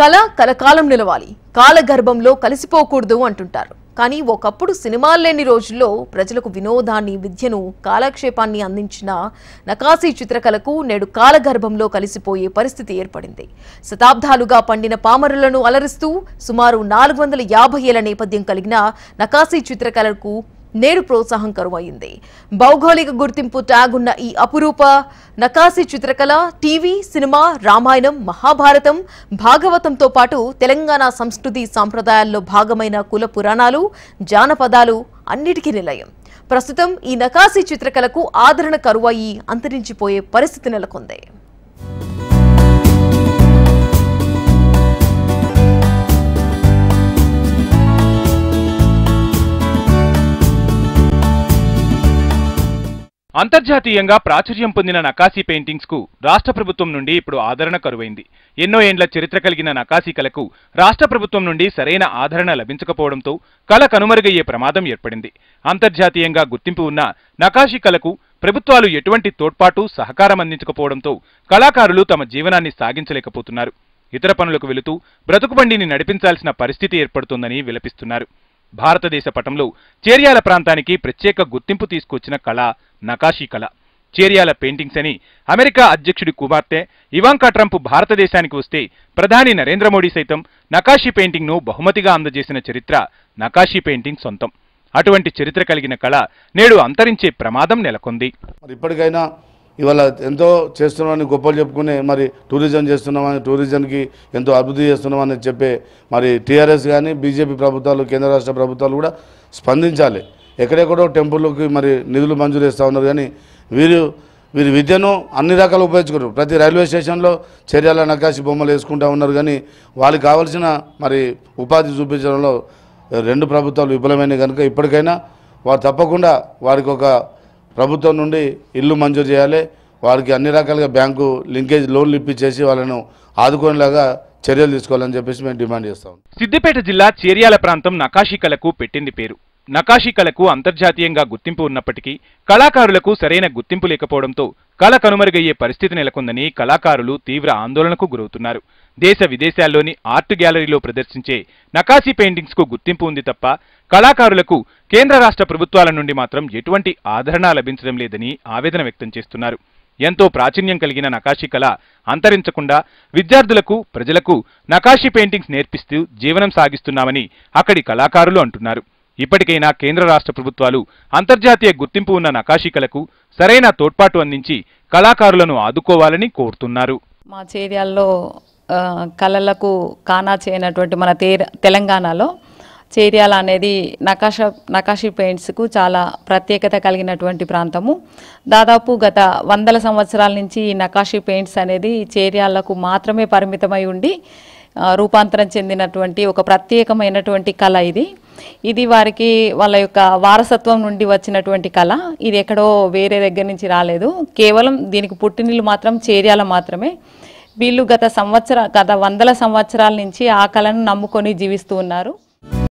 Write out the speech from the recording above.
కళ కలకాలం నిలవాలి కాలగర్భంలో కలిసిపోకూడదు అంటుంటారు కానీ ఒకప్పుడు సినిమాలు లేని రోజుల్లో ప్రజలకు వినోదాన్ని విద్యను కాలక్షేపాన్ని అందించిన నకాసీ చిత్రకళకు నేడు కాలగర్భంలో కలిసిపోయే పరిస్థితి ఏర్పడింది శతాబ్దాలుగా పండిన పామరులను అలరిస్తూ సుమారు నాలుగు వందల యాభై ఏళ్ల నేపథ్యం కలిగిన నకాసీ చిత్రకళకు నేడు ప్రోత్సాహం కరువైంది భౌగోళిక గుర్తింపు ట్యాగ్ ఉన్న ఈ అపురూప నకాసి చిత్రకళ టీవీ సినిమా రామాయణం మహాభారతం భాగవతంతో పాటు తెలంగాణ సంస్కృతి సాంప్రదాయాల్లో భాగమైన కుల పురాణాలు జానపదాలు అన్నిటికీ నిలయం ప్రస్తుతం ఈ నకాసి చిత్రకళకు ఆదరణ కరువయి అంతరించిపోయే పరిస్థితి నెలకొందాయి అంతర్జాతీయంగా ప్రాచుర్యం పొందిన పెయింటింగ్స్ పెయింటింగ్స్కు రాష్ట్ర ప్రభుత్వం నుండి ఇప్పుడు ఆదరణ కరువైంది ఎన్నో ఏండ్ల చరిత్ర కలిగిన నకాశీ కళకు రాష్ట్ర ప్రభుత్వం నుండి సరైన ఆదరణ లభించకపోవడంతో కళ కనుమరుగయ్యే ప్రమాదం ఏర్పడింది అంతర్జాతీయంగా గుర్తింపు ఉన్న నకాశీ కళకు ప్రభుత్వాలు ఎటువంటి తోడ్పాటు సహకారం అందించకపోవడంతో కళాకారులు తమ జీవనాన్ని సాగించలేకపోతున్నారు ఇతర పనులకు వెళుతూ బ్రతుకుబండిని నడిపించాల్సిన పరిస్థితి ఏర్పడుతుందని విలపిస్తున్నారు భారతదేశ పటంలో చేర్యాల ప్రాంతానికి ప్రత్యేక గుర్తింపు తీసుకొచ్చిన కళ నకాశీ కళ చేర్యాల పెయింటింగ్స్ అని అమెరికా అధ్యక్షుడి కుమార్తె ఇవాంకా ట్రంప్ భారతదేశానికి వస్తే ప్రధాని నరేంద్ర మోడీ సైతం నకాశీ పెయింటింగ్ను బహుమతిగా అందజేసిన చరిత్ర నకాశీ పెయింటింగ్ సొంతం అటువంటి చరిత్ర కలిగిన కళ నేడు అంతరించే ప్రమాదం నెలకొంది ఇప్పటికైనా ఇవాళ ఎంతో చేస్తున్నామని గొప్పలు చెప్పుకునే మరి టూరిజం చేస్తున్నామని టూరిజంకి ఎంతో అభివృద్ధి చేస్తున్నామని చెప్పే మరి టీఆర్ఎస్ కానీ బీజేపీ ప్రభుత్వాలు కేంద్ర రాష్ట్ర ప్రభుత్వాలు కూడా స్పందించాలి ఎక్కడెక్కడో టెంపుల్కి మరి నిధులు మంజూరు చేస్తూ ఉన్నారు కానీ వీరు వీరి విద్యను అన్ని రకాలు ఉపయోగించుకున్నారు ప్రతి రైల్వే స్టేషన్లో చర్యల నకాసి బొమ్మలు వేసుకుంటూ ఉన్నారు కానీ వాళ్ళకి కావాల్సిన మరి ఉపాధి చూపించడంలో రెండు ప్రభుత్వాలు విఫలమైనవి కనుక ఇప్పటికైనా వారు తప్పకుండా వారికి ఒక ప్రభుత్వం నుండి ఇల్లు మంజూరు చేయాలి వారికి అన్ని రకాలుగా బ్యాంకు లింకేజ్ లోన్లు ఇప్పించేసి వాళ్ళను ఆదుకునేలాగా చర్యలు తీసుకోవాలని చెప్పేసి మేము డిమాండ్ చేస్తాం సిద్దిపేట జిల్లా చేర్యాల ప్రాంతం నకాశీకలకు పెట్టింది పేరు కళకు అంతర్జాతీయంగా గుర్తింపు ఉన్నప్పటికీ కళాకారులకు సరైన గుర్తింపు లేకపోవడంతో కళ కనుమరుగయ్యే పరిస్థితి నెలకొందని కళాకారులు తీవ్ర ఆందోళనకు గురవుతున్నారు దేశ విదేశాల్లోని ఆర్ట్ గ్యాలరీలో ప్రదర్శించే నకాశీ పెయింటింగ్స్కు గుర్తింపు ఉంది తప్ప కళాకారులకు కేంద్ర రాష్ట్ర ప్రభుత్వాల నుండి మాత్రం ఎటువంటి ఆదరణ లభించడం లేదని ఆవేదన వ్యక్తం చేస్తున్నారు ఎంతో ప్రాచుర్యం కలిగిన నకాశీ కళ అంతరించకుండా విద్యార్థులకు ప్రజలకు నకాశీ పెయింటింగ్స్ నేర్పిస్తూ జీవనం సాగిస్తున్నామని అక్కడి కళాకారులు అంటున్నారు ఇప్పటికైనా కేంద్ర రాష్ట్ర ప్రభుత్వాలు అంతర్జాతీయ గుర్తింపు ఉన్న నకాశీ కళకు సరైన తోడ్పాటు అందించి కళాకారులను ఆదుకోవాలని కోరుతున్నారు మా కళలకు కానా చేయనటువంటి మన తే తెలంగాణలో చేర్యాల అనేది నకాష నకాషి పెయింట్స్కు చాలా ప్రత్యేకత కలిగినటువంటి ప్రాంతము దాదాపు గత వందల సంవత్సరాల నుంచి ఈ నకాషి పెయింట్స్ అనేది చేర్యాలకు మాత్రమే పరిమితమై ఉండి రూపాంతరం చెందినటువంటి ఒక ప్రత్యేకమైనటువంటి కళ ఇది ఇది వారికి వాళ్ళ యొక్క వారసత్వం నుండి వచ్చినటువంటి కళ ఇది ఎక్కడో వేరే దగ్గర నుంచి రాలేదు కేవలం దీనికి పుట్టినీళ్ళు మాత్రం చేర్యాల మాత్రమే వీళ్ళు గత సంవత్సర గత వందల సంవత్సరాల నుంచి ఆ కళను నమ్ముకొని జీవిస్తూ ఉన్నారు